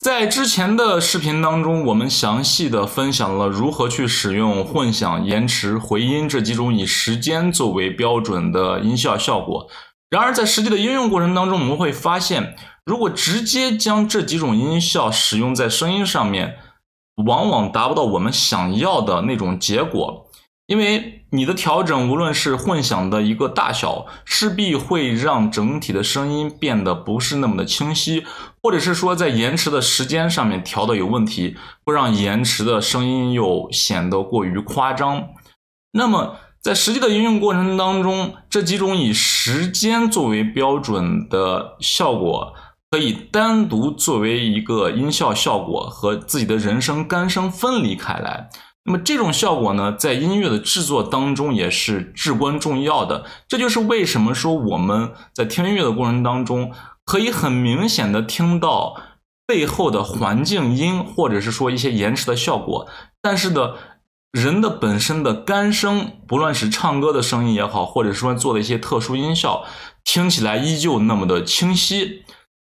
在之前的视频当中，我们详细的分享了如何去使用混响、延迟、回音这几种以时间作为标准的音效效果。然而，在实际的应用过程当中，我们会发现，如果直接将这几种音效使用在声音上面，往往达不到我们想要的那种结果，因为。你的调整，无论是混响的一个大小，势必会让整体的声音变得不是那么的清晰，或者是说在延迟的时间上面调的有问题，会让延迟的声音又显得过于夸张。那么在实际的应用过程当中，这几种以时间作为标准的效果，可以单独作为一个音效效果和自己的人声干声分离开来。那么这种效果呢，在音乐的制作当中也是至关重要的。这就是为什么说我们在听音乐的过程当中，可以很明显的听到背后的环境音，或者是说一些延迟的效果。但是呢，人的本身的干声，不论是唱歌的声音也好，或者说做的一些特殊音效，听起来依旧那么的清晰。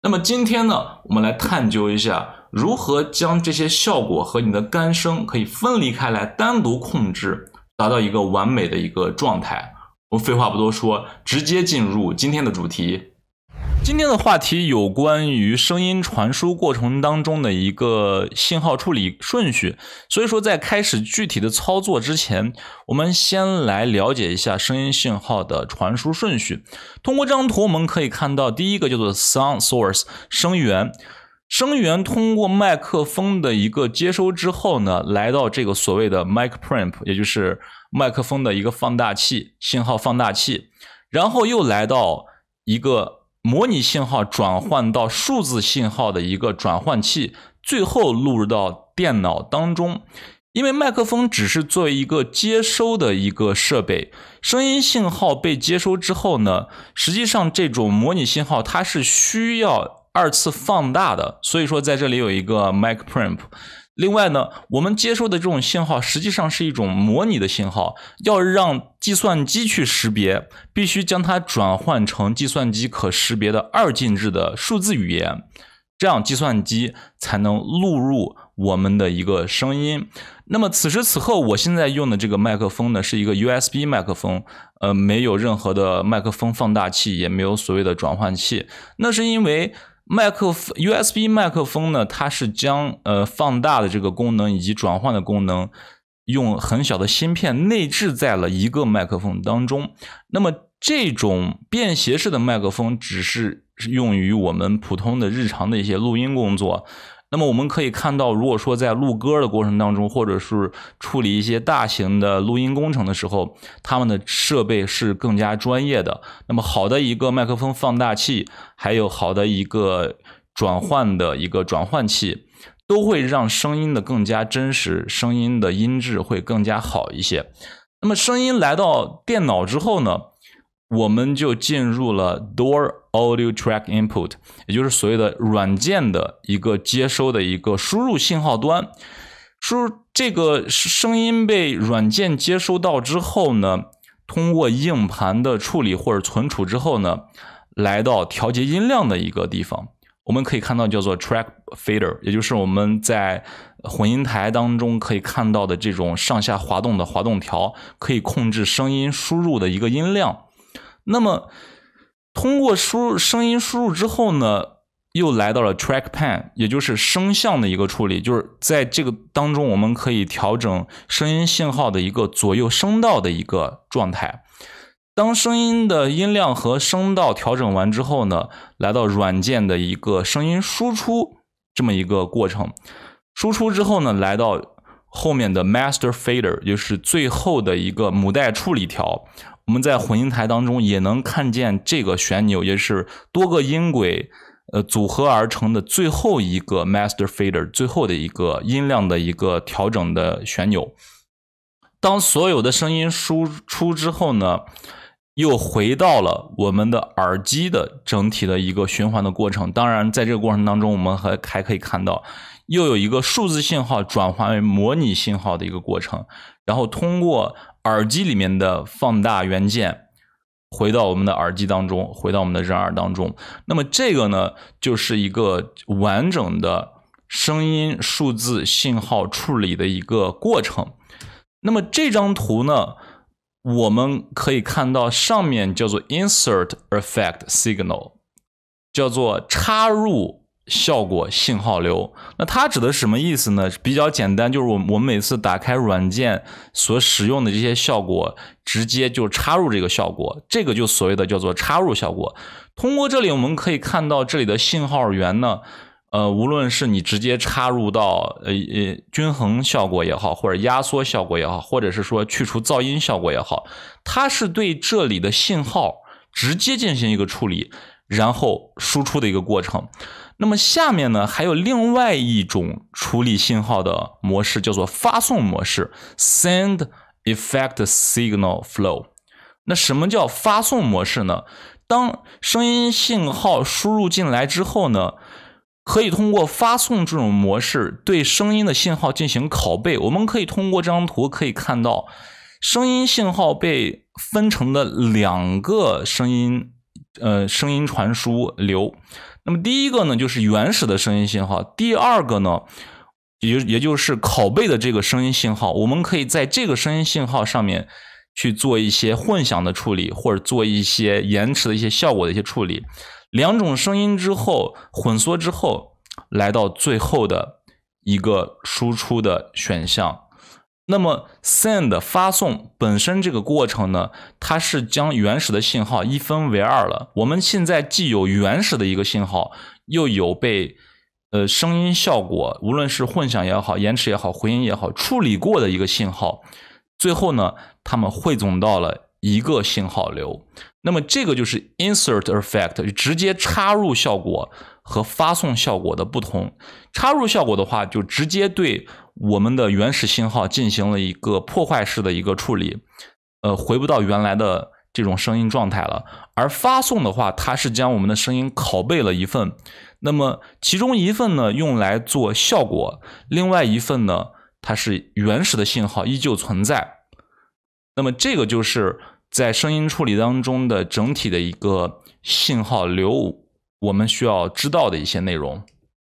那么今天呢，我们来探究一下。如何将这些效果和你的干声可以分离开来，单独控制，达到一个完美的一个状态？我们废话不多说，直接进入今天的主题。今天的话题有关于声音传输过程当中的一个信号处理顺序。所以说，在开始具体的操作之前，我们先来了解一下声音信号的传输顺序。通过这张图，我们可以看到，第一个叫做 sound source，声源。声源通过麦克风的一个接收之后呢，来到这个所谓的 mic preamp，也就是麦克风的一个放大器、信号放大器，然后又来到一个模拟信号转换到数字信号的一个转换器，最后录入到电脑当中。因为麦克风只是作为一个接收的一个设备，声音信号被接收之后呢，实际上这种模拟信号它是需要。二次放大的，所以说在这里有一个 mic p r i m 风。另外呢，我们接收的这种信号实际上是一种模拟的信号，要让计算机去识别，必须将它转换成计算机可识别的二进制的数字语言，这样计算机才能录入我们的一个声音。那么此时此刻，我现在用的这个麦克风呢，是一个 USB 麦克风，呃，没有任何的麦克风放大器，也没有所谓的转换器，那是因为。麦克 U S B 麦克风呢？它是将呃放大的这个功能以及转换的功能，用很小的芯片内置在了一个麦克风当中。那么这种便携式的麦克风，只是用于我们普通的日常的一些录音工作。那么我们可以看到，如果说在录歌的过程当中，或者是处理一些大型的录音工程的时候，他们的设备是更加专业的。那么好的一个麦克风放大器，还有好的一个转换的一个转换器，都会让声音的更加真实，声音的音质会更加好一些。那么声音来到电脑之后呢？我们就进入了 door audio track input，也就是所谓的软件的一个接收的一个输入信号端。输入这个声音被软件接收到之后呢，通过硬盘的处理或者存储之后呢，来到调节音量的一个地方。我们可以看到叫做 track fader，也就是我们在混音台当中可以看到的这种上下滑动的滑动条，可以控制声音输入的一个音量。那么，通过输入声音输入之后呢，又来到了 track pan，也就是声像的一个处理，就是在这个当中，我们可以调整声音信号的一个左右声道的一个状态。当声音的音量和声道调整完之后呢，来到软件的一个声音输出这么一个过程。输出之后呢，来到后面的 master fader，就是最后的一个母带处理条。我们在混音台当中也能看见这个旋钮，也是多个音轨呃组合而成的最后一个 master fader，最后的一个音量的一个调整的旋钮。当所有的声音输出之后呢，又回到了我们的耳机的整体的一个循环的过程。当然，在这个过程当中，我们还还可以看到又有一个数字信号转化为模拟信号的一个过程，然后通过。耳机里面的放大元件回到我们的耳机当中，回到我们的人耳当中。那么这个呢，就是一个完整的声音数字信号处理的一个过程。那么这张图呢，我们可以看到上面叫做 Insert Effect Signal，叫做插入。效果信号流，那它指的什么意思呢？比较简单，就是我我们每次打开软件所使用的这些效果，直接就插入这个效果，这个就所谓的叫做插入效果。通过这里我们可以看到这里的信号源呢，呃，无论是你直接插入到呃呃均衡效果也好，或者压缩效果也好，或者是说去除噪音效果也好，它是对这里的信号直接进行一个处理，然后输出的一个过程。那么下面呢，还有另外一种处理信号的模式，叫做发送模式 （send effect signal flow）。那什么叫发送模式呢？当声音信号输入进来之后呢，可以通过发送这种模式对声音的信号进行拷贝。我们可以通过这张图可以看到，声音信号被分成了两个声音，呃，声音传输流。那么第一个呢，就是原始的声音信号；第二个呢，也也就是拷贝的这个声音信号。我们可以在这个声音信号上面去做一些混响的处理，或者做一些延迟的一些效果的一些处理。两种声音之后混缩之后，来到最后的一个输出的选项。那么 send 发送本身这个过程呢，它是将原始的信号一分为二了。我们现在既有原始的一个信号，又有被呃声音效果，无论是混响也好、延迟也好、回音也好，处理过的一个信号。最后呢，它们汇总到了一个信号流。那么这个就是 insert effect，就直接插入效果和发送效果的不同。插入效果的话，就直接对。我们的原始信号进行了一个破坏式的一个处理，呃，回不到原来的这种声音状态了。而发送的话，它是将我们的声音拷贝了一份，那么其中一份呢用来做效果，另外一份呢它是原始的信号依旧存在。那么这个就是在声音处理当中的整体的一个信号流，我们需要知道的一些内容。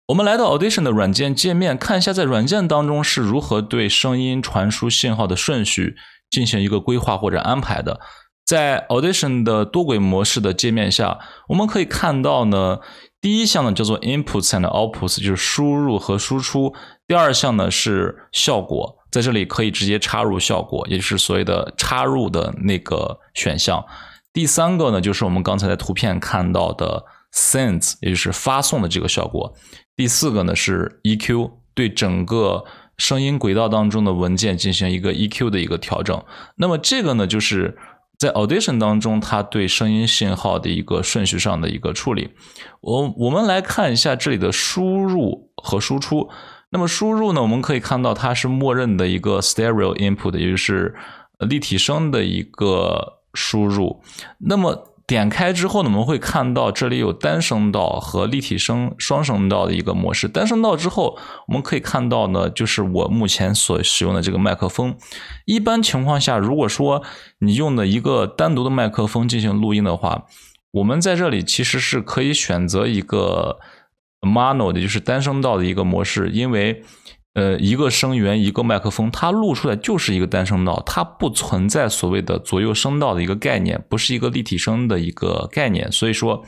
我们来到 Audition 的软件界面，看一下在软件当中是如何对声音传输信号的顺序进行一个规划或者安排的。在 Audition 的多轨模式的界面下，我们可以看到呢，第一项呢叫做 Inputs and Outputs，就是输入和输出；第二项呢是效果，在这里可以直接插入效果，也就是所谓的插入的那个选项。第三个呢就是我们刚才在图片看到的。Send，也就是发送的这个效果。第四个呢是 EQ，对整个声音轨道当中的文件进行一个 EQ 的一个调整。那么这个呢就是在 Audition 当中，它对声音信号的一个顺序上的一个处理。我我们来看一下这里的输入和输出。那么输入呢，我们可以看到它是默认的一个 Stereo Input，也就是立体声的一个输入。那么点开之后呢，我们会看到这里有单声道和立体声双声道的一个模式。单声道之后，我们可以看到呢，就是我目前所使用的这个麦克风。一般情况下，如果说你用的一个单独的麦克风进行录音的话，我们在这里其实是可以选择一个 mono 的，就是单声道的一个模式，因为。呃，一个声源，一个麦克风，它录出来就是一个单声道，它不存在所谓的左右声道的一个概念，不是一个立体声的一个概念。所以说，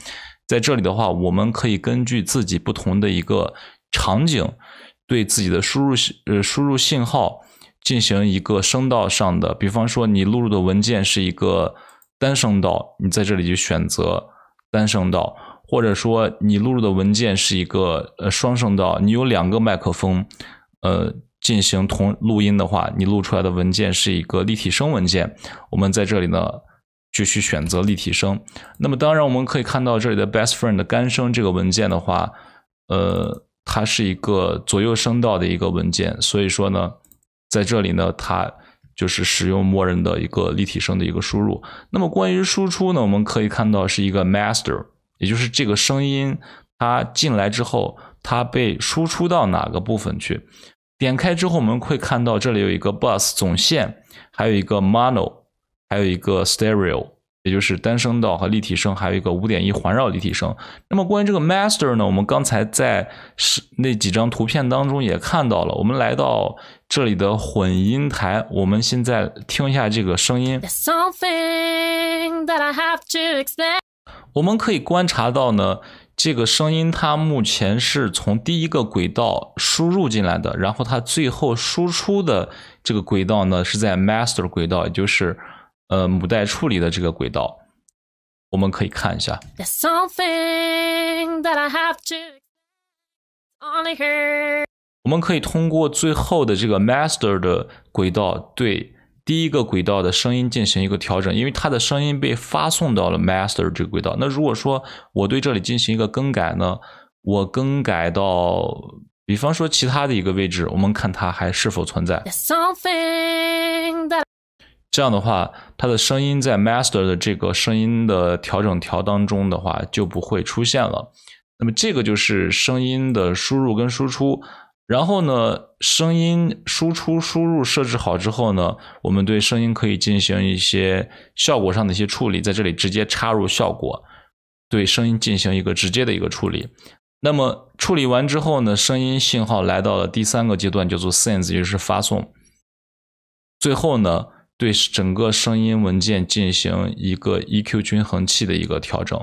在这里的话，我们可以根据自己不同的一个场景，对自己的输入呃输入信号进行一个声道上的，比方说你录入的文件是一个单声道，你在这里就选择单声道，或者说你录入的文件是一个呃双声道，你有两个麦克风。呃，进行同录音的话，你录出来的文件是一个立体声文件。我们在这里呢，就去选择立体声。那么当然，我们可以看到这里的《Best Friend》的干声这个文件的话，呃，它是一个左右声道的一个文件。所以说呢，在这里呢，它就是使用默认的一个立体声的一个输入。那么关于输出呢，我们可以看到是一个 Master，也就是这个声音它进来之后，它被输出到哪个部分去？点开之后，我们会看到这里有一个 bus 总线，还有一个 mono，还有一个 stereo，也就是单声道和立体声，还有一个五点一环绕立体声。那么关于这个 master 呢，我们刚才在是那几张图片当中也看到了。我们来到这里的混音台，我们现在听一下这个声音。我们可以观察到呢。这个声音它目前是从第一个轨道输入进来的，然后它最后输出的这个轨道呢是在 master 轨道，也就是呃母带处理的这个轨道。我们可以看一下，我们可以通过最后的这个 master 的轨道对。第一个轨道的声音进行一个调整，因为它的声音被发送到了 master 这个轨道。那如果说我对这里进行一个更改呢？我更改到，比方说其他的一个位置，我们看它还是否存在。这样的话，它的声音在 master 的这个声音的调整条当中的话就不会出现了。那么这个就是声音的输入跟输出。然后呢，声音输出输入设置好之后呢，我们对声音可以进行一些效果上的一些处理，在这里直接插入效果，对声音进行一个直接的一个处理。那么处理完之后呢，声音信号来到了第三个阶段，叫做 sends，就是发送。最后呢，对整个声音文件进行一个 E Q 均衡器的一个调整。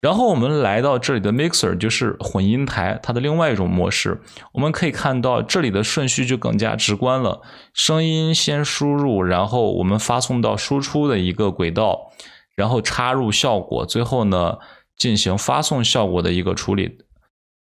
然后我们来到这里的 Mixer 就是混音台，它的另外一种模式。我们可以看到这里的顺序就更加直观了：声音先输入，然后我们发送到输出的一个轨道，然后插入效果，最后呢进行发送效果的一个处理。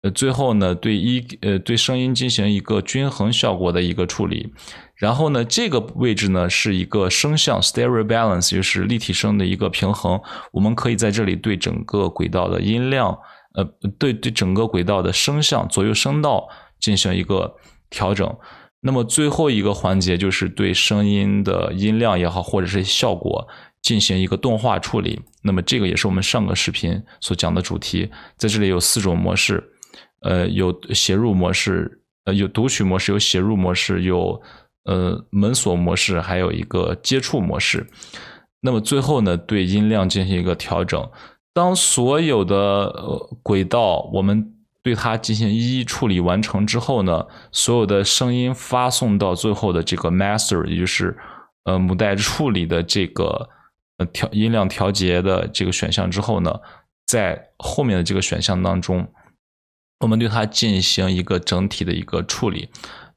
呃，最后呢，对一呃对声音进行一个均衡效果的一个处理，然后呢，这个位置呢是一个声像 stereo balance，就是立体声的一个平衡，我们可以在这里对整个轨道的音量，呃，对对整个轨道的声像左右声道进行一个调整。那么最后一个环节就是对声音的音量也好，或者是效果进行一个动画处理。那么这个也是我们上个视频所讲的主题，在这里有四种模式。呃，有写入模式，呃，有读取模式，有写入模式，有呃门锁模式，还有一个接触模式。那么最后呢，对音量进行一个调整。当所有的轨道我们对它进行一一处理完成之后呢，所有的声音发送到最后的这个 master，也就是呃母带处理的这个调音量调节的这个选项之后呢，在后面的这个选项当中。我们对它进行一个整体的一个处理，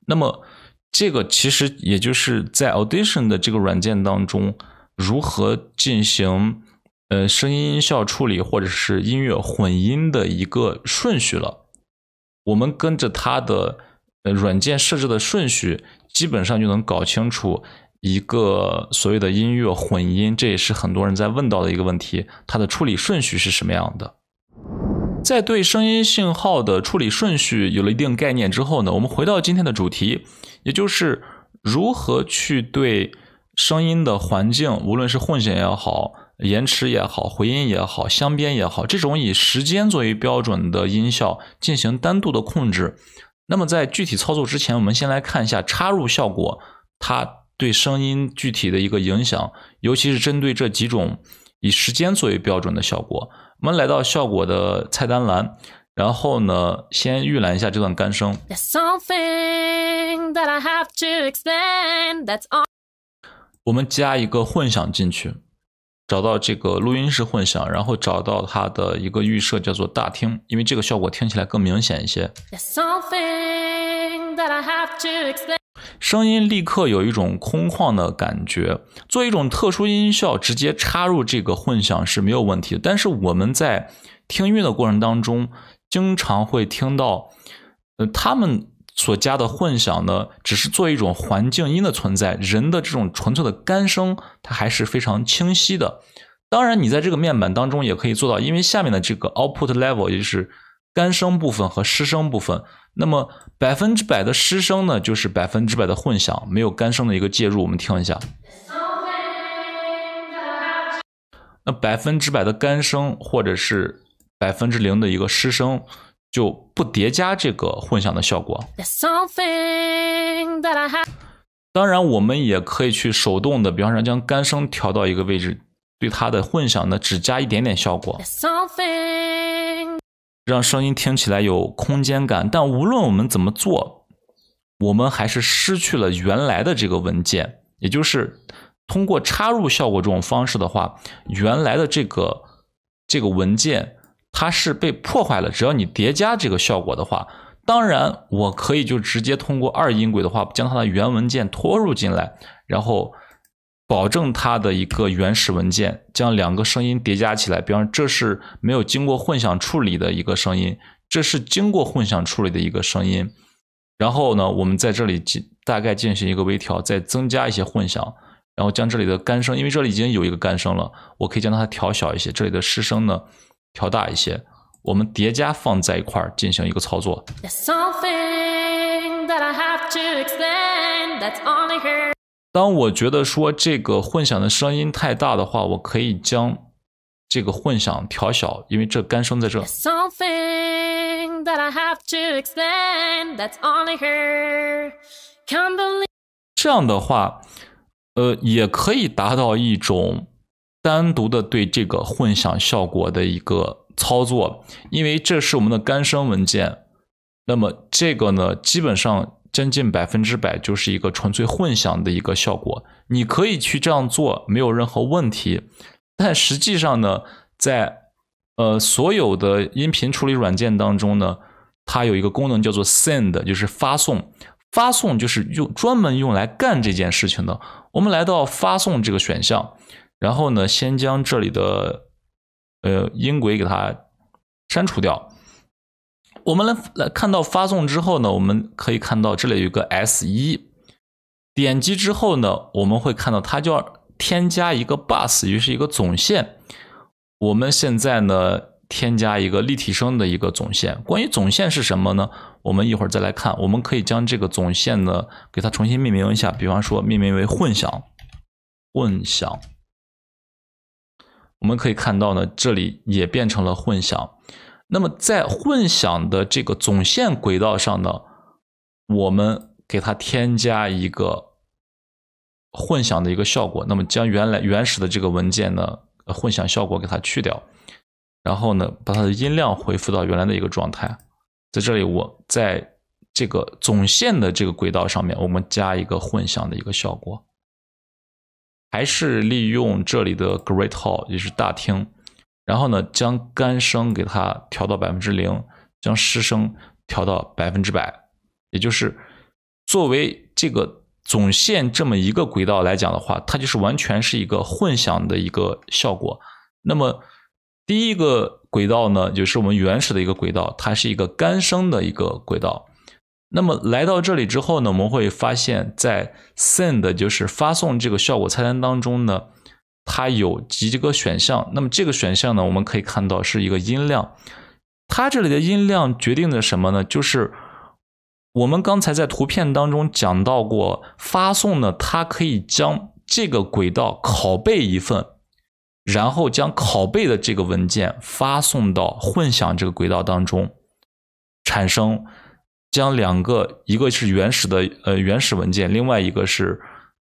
那么这个其实也就是在 Audition 的这个软件当中如何进行呃声音音效处理或者是音乐混音的一个顺序了。我们跟着它的呃软件设置的顺序，基本上就能搞清楚一个所谓的音乐混音，这也是很多人在问到的一个问题，它的处理顺序是什么样的。在对声音信号的处理顺序有了一定概念之后呢，我们回到今天的主题，也就是如何去对声音的环境，无论是混响也好、延迟也好、回音也好、镶边也好，这种以时间作为标准的音效进行单独的控制。那么在具体操作之前，我们先来看一下插入效果它对声音具体的一个影响，尤其是针对这几种以时间作为标准的效果。我们来到效果的菜单栏，然后呢，先预览一下这段干声。我们加一个混响进去，找到这个录音室混响，然后找到它的一个预设，叫做大厅，因为这个效果听起来更明显一些。声音立刻有一种空旷的感觉。做一种特殊音效直接插入这个混响是没有问题的。但是我们在听音乐的过程当中，经常会听到，呃，他们所加的混响呢，只是做一种环境音的存在。人的这种纯粹的干声，它还是非常清晰的。当然，你在这个面板当中也可以做到，因为下面的这个 Output Level，也就是干声部分和湿声部分。那么百分之百的失声呢，就是百分之百的混响，没有干声的一个介入。我们听一下。那百分之百的干声，或者是百分之零的一个失声，就不叠加这个混响的效果。当然，我们也可以去手动的，比方说将干声调到一个位置，对它的混响呢只加一点点效果。让声音听起来有空间感，但无论我们怎么做，我们还是失去了原来的这个文件。也就是通过插入效果这种方式的话，原来的这个这个文件它是被破坏了。只要你叠加这个效果的话，当然，我可以就直接通过二音轨的话，将它的原文件拖入进来，然后。保证它的一个原始文件，将两个声音叠加起来。比方，这是没有经过混响处理的一个声音，这是经过混响处理的一个声音。然后呢，我们在这里进大概进行一个微调，再增加一些混响，然后将这里的干声，因为这里已经有一个干声了，我可以将它调小一些。这里的湿声呢，调大一些。我们叠加放在一块儿进行一个操作。当我觉得说这个混响的声音太大的话，我可以将这个混响调小，因为这干声在这儿。这样的话，呃，也可以达到一种单独的对这个混响效果的一个操作，因为这是我们的干声文件。那么这个呢，基本上。将近百分之百就是一个纯粹混响的一个效果，你可以去这样做，没有任何问题。但实际上呢，在呃所有的音频处理软件当中呢，它有一个功能叫做 Send，就是发送，发送就是用专门用来干这件事情的。我们来到发送这个选项，然后呢，先将这里的呃音轨给它删除掉。我们来来看到发送之后呢，我们可以看到这里有个 S 一，点击之后呢，我们会看到它就要添加一个 bus，就是一个总线。我们现在呢，添加一个立体声的一个总线。关于总线是什么呢？我们一会儿再来看。我们可以将这个总线呢，给它重新命名一下，比方说命名为混响，混响。我们可以看到呢，这里也变成了混响。那么在混响的这个总线轨道上呢，我们给它添加一个混响的一个效果。那么将原来原始的这个文件呢，混响效果给它去掉，然后呢，把它的音量恢复到原来的一个状态。在这里，我在这个总线的这个轨道上面，我们加一个混响的一个效果，还是利用这里的 Great Hall，也是大厅。然后呢，将干声给它调到百分之零，将湿声调到百分之百，也就是作为这个总线这么一个轨道来讲的话，它就是完全是一个混响的一个效果。那么第一个轨道呢，就是我们原始的一个轨道，它是一个干声的一个轨道。那么来到这里之后呢，我们会发现在 Send 就是发送这个效果菜单当中呢。它有几个选项，那么这个选项呢，我们可以看到是一个音量，它这里的音量决定的什么呢？就是我们刚才在图片当中讲到过，发送呢，它可以将这个轨道拷贝一份，然后将拷贝的这个文件发送到混响这个轨道当中，产生将两个，一个是原始的呃原始文件，另外一个是。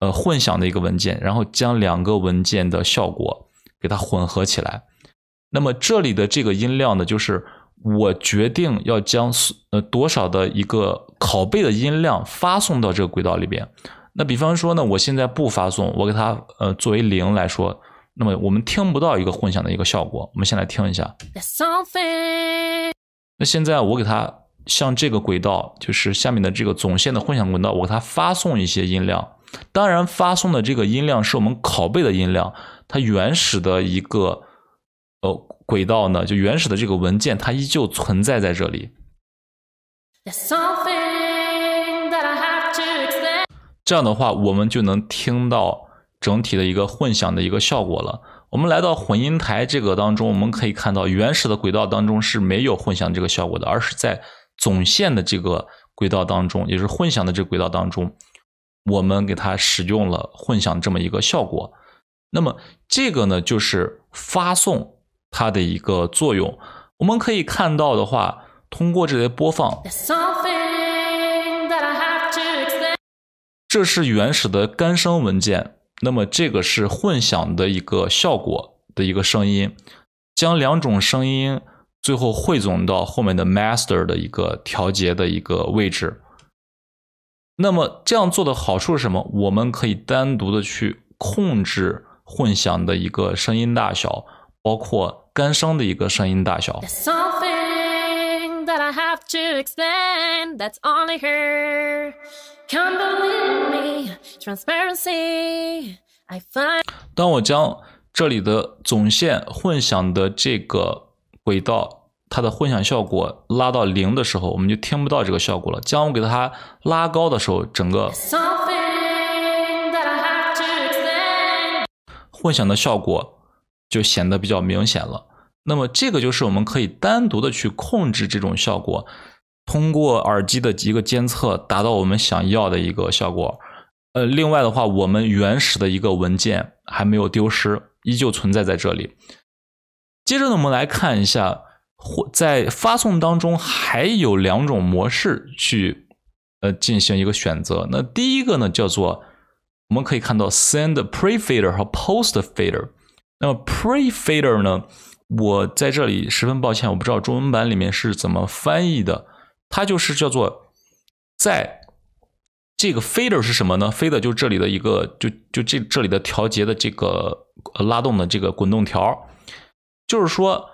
呃，混响的一个文件，然后将两个文件的效果给它混合起来。那么这里的这个音量呢，就是我决定要将呃多少的一个拷贝的音量发送到这个轨道里边。那比方说呢，我现在不发送，我给它呃作为零来说，那么我们听不到一个混响的一个效果。我们先来听一下。那现在我给它像这个轨道，就是下面的这个总线的混响轨道，我给它发送一些音量。当然，发送的这个音量是我们拷贝的音量，它原始的一个呃轨道呢，就原始的这个文件，它依旧存在在这里。这样的话，我们就能听到整体的一个混响的一个效果了。我们来到混音台这个当中，我们可以看到原始的轨道当中是没有混响这个效果的，而是在总线的这个轨道当中，也是混响的这轨道当中。我们给它使用了混响这么一个效果，那么这个呢就是发送它的一个作用。我们可以看到的话，通过这些播放，这是原始的干声文件，那么这个是混响的一个效果的一个声音，将两种声音最后汇总到后面的 master 的一个调节的一个位置。那么这样做的好处是什么？我们可以单独的去控制混响的一个声音大小，包括干声的一个声音大小。当我将这里的总线混响的这个轨道。它的混响效果拉到零的时候，我们就听不到这个效果了。将我给它拉高的时候，整个混响的效果就显得比较明显了。那么这个就是我们可以单独的去控制这种效果，通过耳机的一个监测，达到我们想要的一个效果。呃，另外的话，我们原始的一个文件还没有丢失，依旧存在在这里。接着呢，我们来看一下。或在发送当中还有两种模式去呃进行一个选择。那第一个呢叫做，我们可以看到 send pre fade r 和 post fade。r 那么 pre fade r 呢，我在这里十分抱歉，我不知道中文版里面是怎么翻译的。它就是叫做在这个 fade r 是什么呢？fade r 就这里的一个就就这这里的调节的这个拉动的这个滚动条，就是说。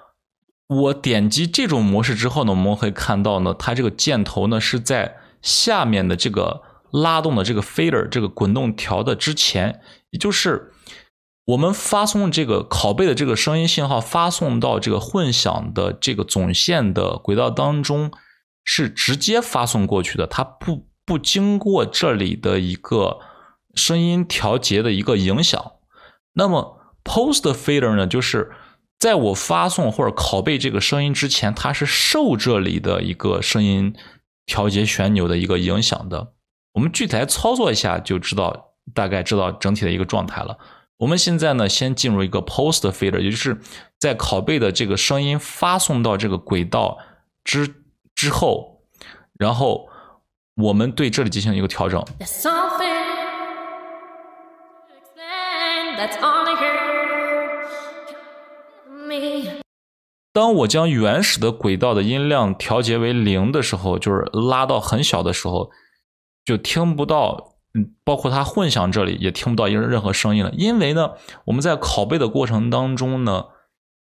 我点击这种模式之后呢，我们可以看到呢，它这个箭头呢是在下面的这个拉动的这个 fader 这个滚动条的之前，也就是我们发送这个拷贝的这个声音信号发送到这个混响的这个总线的轨道当中是直接发送过去的，它不不经过这里的一个声音调节的一个影响。那么 post fader 呢，就是。在我发送或者拷贝这个声音之前，它是受这里的一个声音调节旋钮的一个影响的。我们具体来操作一下就知道，大概知道整体的一个状态了。我们现在呢，先进入一个 post filter，也就是在拷贝的这个声音发送到这个轨道之之后，然后我们对这里进行一个调整。当我将原始的轨道的音量调节为零的时候，就是拉到很小的时候，就听不到，嗯，包括它混响这里也听不到任任何声音了。因为呢，我们在拷贝的过程当中呢，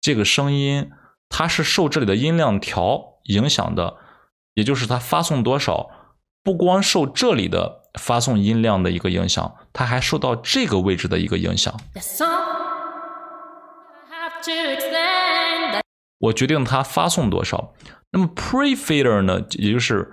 这个声音它是受这里的音量条影响的，也就是它发送多少，不光受这里的发送音量的一个影响，它还受到这个位置的一个影响。我决定它发送多少，那么 pre f a d e r 呢，也就是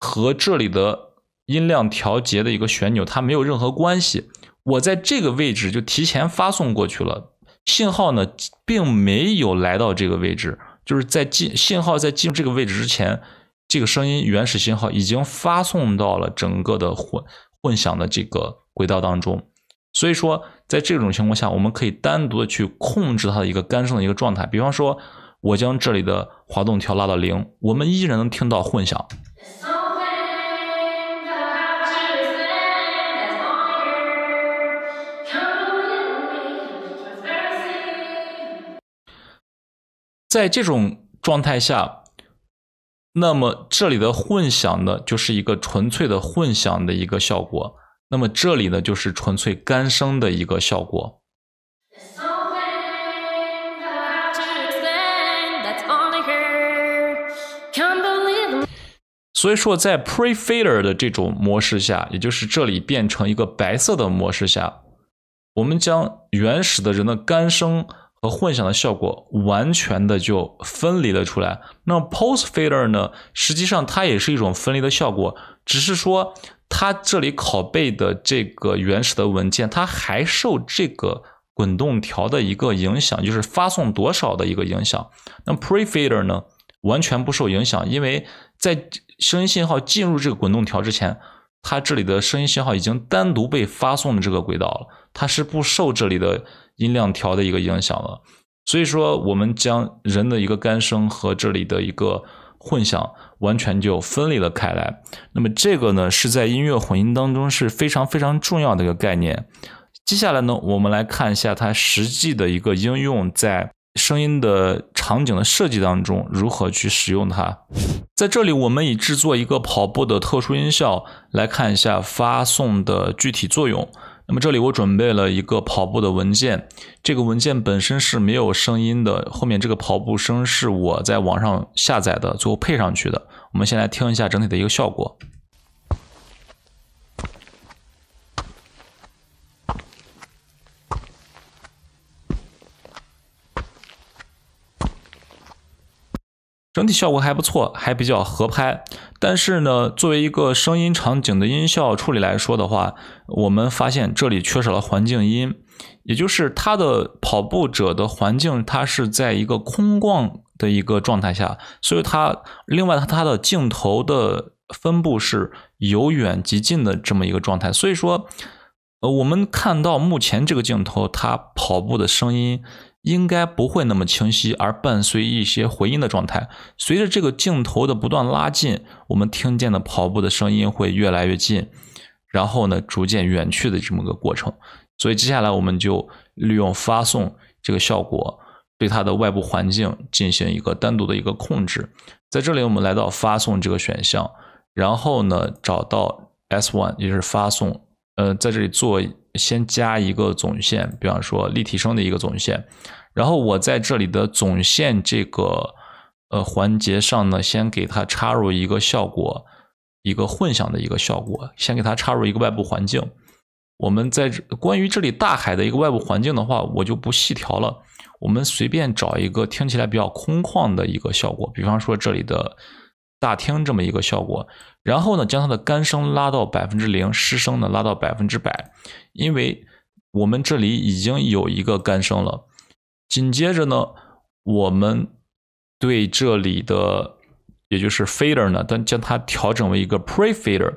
和这里的音量调节的一个旋钮，它没有任何关系。我在这个位置就提前发送过去了，信号呢并没有来到这个位置，就是在进信号在进入这个位置之前，这个声音原始信号已经发送到了整个的混混响的这个轨道当中。所以说，在这种情况下，我们可以单独的去控制它的一个干声的一个状态，比方说。我将这里的滑动条拉到零，我们依然能听到混响。在这种状态下，那么这里的混响呢，就是一个纯粹的混响的一个效果。那么这里呢，就是纯粹干声的一个效果。所以说，在 pre f i l r e r 的这种模式下，也就是这里变成一个白色的模式下，我们将原始的人的干声和混响的效果完全的就分离了出来。那 post f i l r e r 呢，实际上它也是一种分离的效果，只是说它这里拷贝的这个原始的文件，它还受这个滚动条的一个影响，就是发送多少的一个影响。那 pre f a d e r 呢，完全不受影响，因为在声音信号进入这个滚动条之前，它这里的声音信号已经单独被发送了这个轨道了，它是不受这里的音量调的一个影响了。所以说，我们将人的一个干声和这里的一个混响完全就分离了开来。那么这个呢，是在音乐混音当中是非常非常重要的一个概念。接下来呢，我们来看一下它实际的一个应用在。声音的场景的设计当中，如何去使用它？在这里，我们以制作一个跑步的特殊音效来看一下发送的具体作用。那么，这里我准备了一个跑步的文件，这个文件本身是没有声音的，后面这个跑步声是我在网上下载的，最后配上去的。我们先来听一下整体的一个效果。整体效果还不错，还比较合拍。但是呢，作为一个声音场景的音效处理来说的话，我们发现这里缺少了环境音，也就是它的跑步者的环境，它是在一个空旷的一个状态下。所以，它另外它的镜头的分布是由远及近的这么一个状态。所以说，呃，我们看到目前这个镜头，它跑步的声音。应该不会那么清晰，而伴随一些回音的状态。随着这个镜头的不断拉近，我们听见的跑步的声音会越来越近，然后呢，逐渐远去的这么个过程。所以接下来我们就利用发送这个效果，对它的外部环境进行一个单独的一个控制。在这里我们来到发送这个选项，然后呢，找到 s one，也就是发送，呃，在这里做。先加一个总线，比方说立体声的一个总线，然后我在这里的总线这个呃环节上呢，先给它插入一个效果，一个混响的一个效果，先给它插入一个外部环境。我们在关于这里大海的一个外部环境的话，我就不细调了，我们随便找一个听起来比较空旷的一个效果，比方说这里的大厅这么一个效果。然后呢，将它的干声拉到百分之零，湿声呢拉到百分之百，因为我们这里已经有一个干声了。紧接着呢，我们对这里的也就是 fader 呢，但将它调整为一个 pre fader，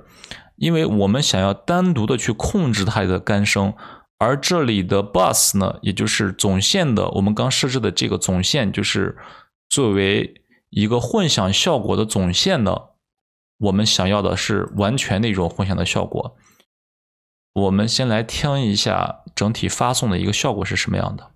因为我们想要单独的去控制它的干声，而这里的 bus 呢，也就是总线的，我们刚设置的这个总线就是作为一个混响效果的总线呢。我们想要的是完全那种混响的效果。我们先来听一下整体发送的一个效果是什么样的，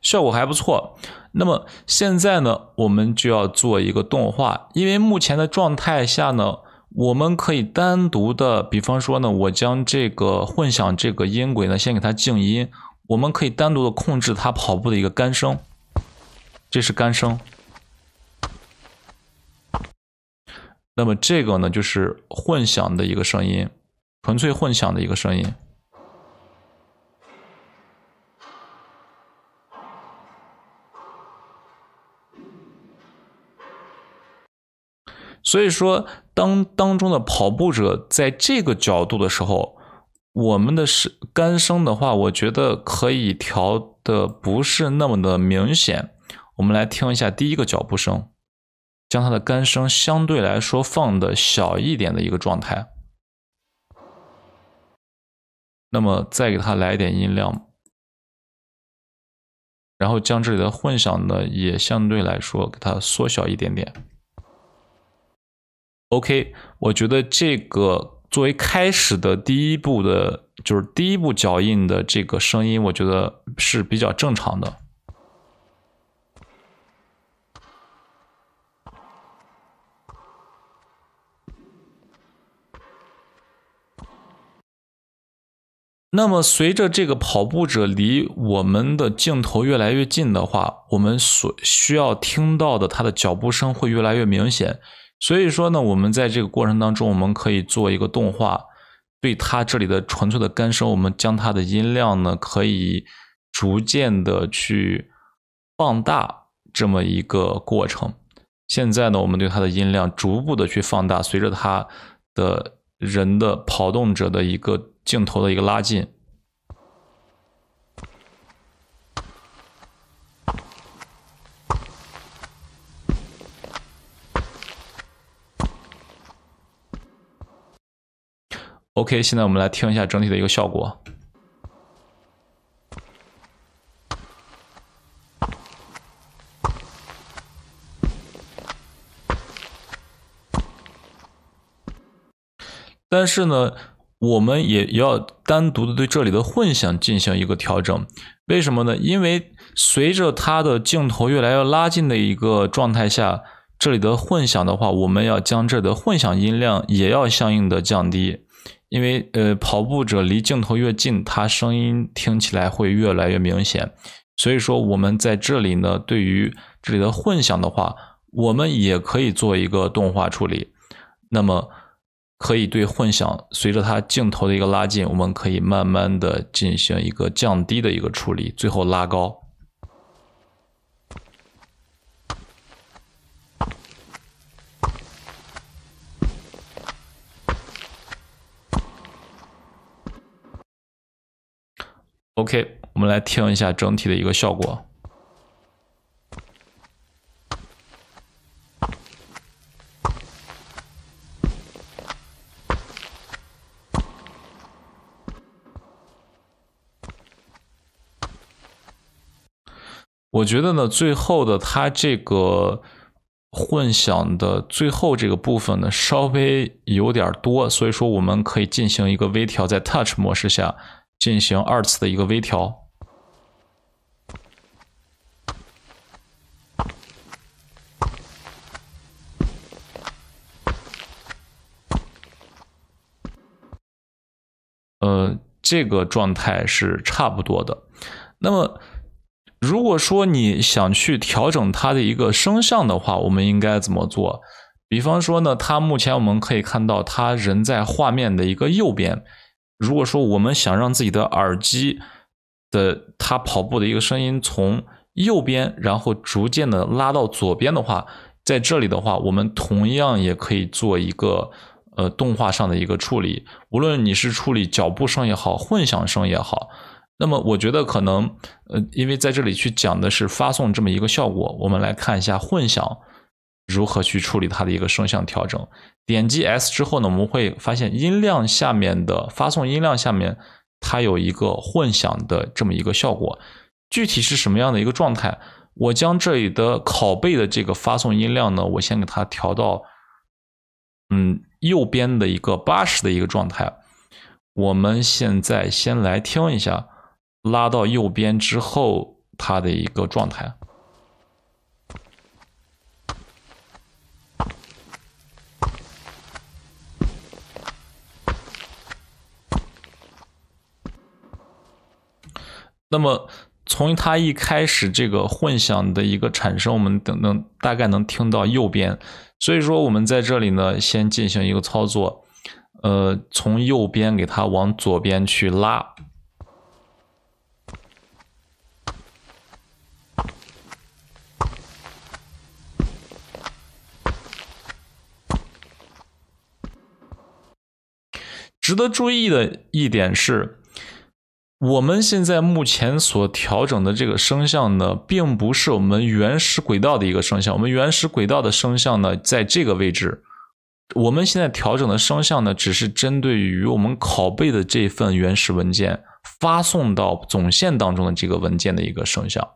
效果还不错。那么现在呢，我们就要做一个动画，因为目前的状态下呢。我们可以单独的，比方说呢，我将这个混响这个音轨呢先给它静音，我们可以单独的控制它跑步的一个干声，这是干声。那么这个呢就是混响的一个声音，纯粹混响的一个声音。所以说，当当中的跑步者在这个角度的时候，我们的是干声的话，我觉得可以调的不是那么的明显。我们来听一下第一个脚步声，将它的干声相对来说放的小一点的一个状态。那么再给它来点音量，然后将这里的混响呢也相对来说给它缩小一点点。OK，我觉得这个作为开始的第一步的，就是第一步脚印的这个声音，我觉得是比较正常的。那么，随着这个跑步者离我们的镜头越来越近的话，我们所需要听到的他的脚步声会越来越明显。所以说呢，我们在这个过程当中，我们可以做一个动画，对它这里的纯粹的干声，我们将它的音量呢，可以逐渐的去放大这么一个过程。现在呢，我们对它的音量逐步的去放大，随着它的人的跑动者的一个镜头的一个拉近。OK，现在我们来听一下整体的一个效果。但是呢，我们也要单独的对这里的混响进行一个调整。为什么呢？因为随着它的镜头越来越拉近的一个状态下，这里的混响的话，我们要将这的混响音量也要相应的降低。因为呃，跑步者离镜头越近，他声音听起来会越来越明显。所以说，我们在这里呢，对于这里的混响的话，我们也可以做一个动画处理。那么，可以对混响随着它镜头的一个拉近，我们可以慢慢的进行一个降低的一个处理，最后拉高。OK，我们来听一下整体的一个效果。我觉得呢，最后的它这个混响的最后这个部分呢，稍微有点多，所以说我们可以进行一个微调，在 Touch 模式下。进行二次的一个微调，呃，这个状态是差不多的。那么，如果说你想去调整它的一个声像的话，我们应该怎么做？比方说呢，它目前我们可以看到，他人在画面的一个右边。如果说我们想让自己的耳机的它跑步的一个声音从右边，然后逐渐的拉到左边的话，在这里的话，我们同样也可以做一个呃动画上的一个处理。无论你是处理脚步声也好，混响声也好，那么我觉得可能呃，因为在这里去讲的是发送这么一个效果，我们来看一下混响如何去处理它的一个声像调整。点击 S 之后呢，我们会发现音量下面的发送音量下面，它有一个混响的这么一个效果。具体是什么样的一个状态？我将这里的拷贝的这个发送音量呢，我先给它调到，嗯，右边的一个八十的一个状态。我们现在先来听一下，拉到右边之后它的一个状态。那么，从它一开始这个混响的一个产生，我们等能大概能听到右边。所以说，我们在这里呢，先进行一个操作，呃，从右边给它往左边去拉。值得注意的一点是。我们现在目前所调整的这个声像呢，并不是我们原始轨道的一个声像。我们原始轨道的声像呢，在这个位置。我们现在调整的声像呢，只是针对于我们拷贝的这份原始文件发送到总线当中的这个文件的一个声像。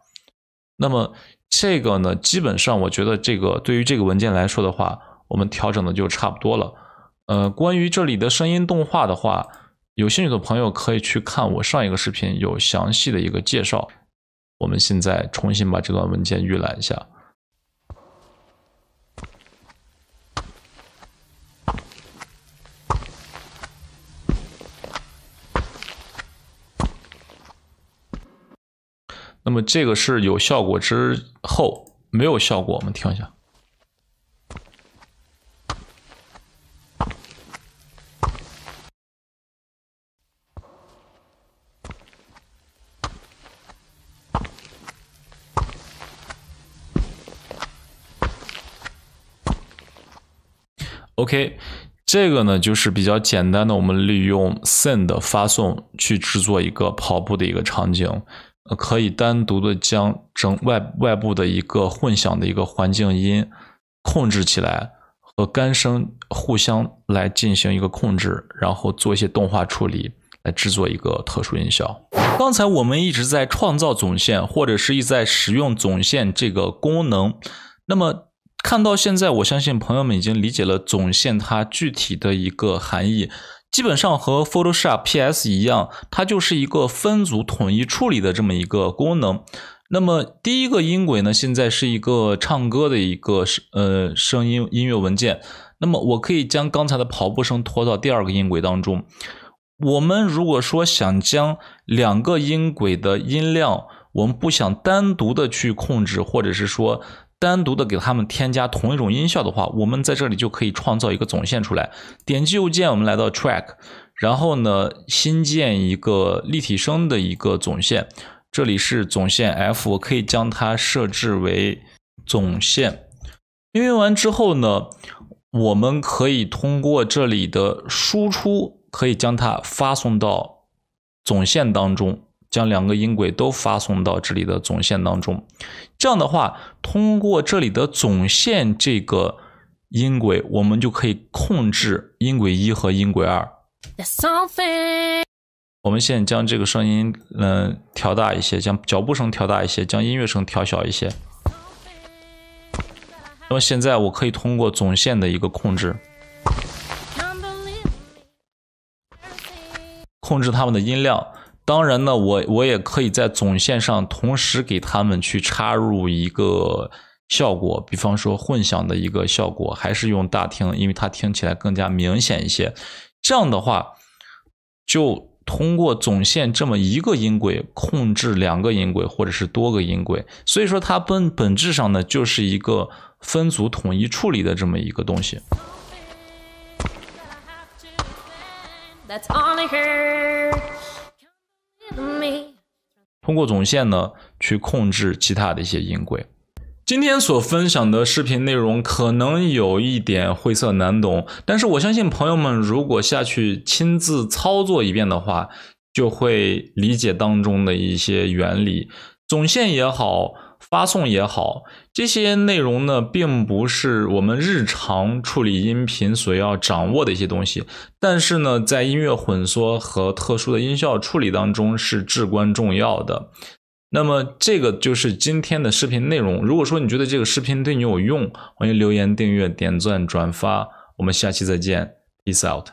那么这个呢，基本上我觉得这个对于这个文件来说的话，我们调整的就差不多了。呃，关于这里的声音动画的话。有兴趣的朋友可以去看我上一个视频，有详细的一个介绍。我们现在重新把这段文件预览一下。那么这个是有效果之后，没有效果，我们听一下。OK，这个呢就是比较简单的，我们利用 Send 发送去制作一个跑步的一个场景，可以单独的将整外外部的一个混响的一个环境音控制起来，和干声互相来进行一个控制，然后做一些动画处理来制作一个特殊音效。刚才我们一直在创造总线，或者是一在使用总线这个功能，那么。看到现在，我相信朋友们已经理解了总线它具体的一个含义，基本上和 Photoshop P S 一样，它就是一个分组统一处理的这么一个功能。那么第一个音轨呢，现在是一个唱歌的一个声呃声音音乐文件。那么我可以将刚才的跑步声拖到第二个音轨当中。我们如果说想将两个音轨的音量，我们不想单独的去控制，或者是说。单独的给他们添加同一种音效的话，我们在这里就可以创造一个总线出来。点击右键，我们来到 Track，然后呢，新建一个立体声的一个总线。这里是总线 F，可以将它设置为总线。运用完之后呢，我们可以通过这里的输出，可以将它发送到总线当中。将两个音轨都发送到这里的总线当中，这样的话，通过这里的总线这个音轨，我们就可以控制音轨一和音轨二。我们现在将这个声音嗯调大一些，将脚步声调大一些，将音乐声调小一些。那么现在我可以通过总线的一个控制，控制它们的音量。当然呢，我我也可以在总线上同时给他们去插入一个效果，比方说混响的一个效果，还是用大厅，因为它听起来更加明显一些。这样的话，就通过总线这么一个音轨控制两个音轨或者是多个音轨，所以说它本本质上呢就是一个分组统一处理的这么一个东西。通过总线呢，去控制其他的一些音轨。今天所分享的视频内容可能有一点晦涩难懂，但是我相信朋友们如果下去亲自操作一遍的话，就会理解当中的一些原理。总线也好。发送也好，这些内容呢，并不是我们日常处理音频所要掌握的一些东西，但是呢，在音乐混缩和特殊的音效处理当中是至关重要的。那么，这个就是今天的视频内容。如果说你觉得这个视频对你有用，欢迎留言、订阅、点赞、转发。我们下期再见，peace out。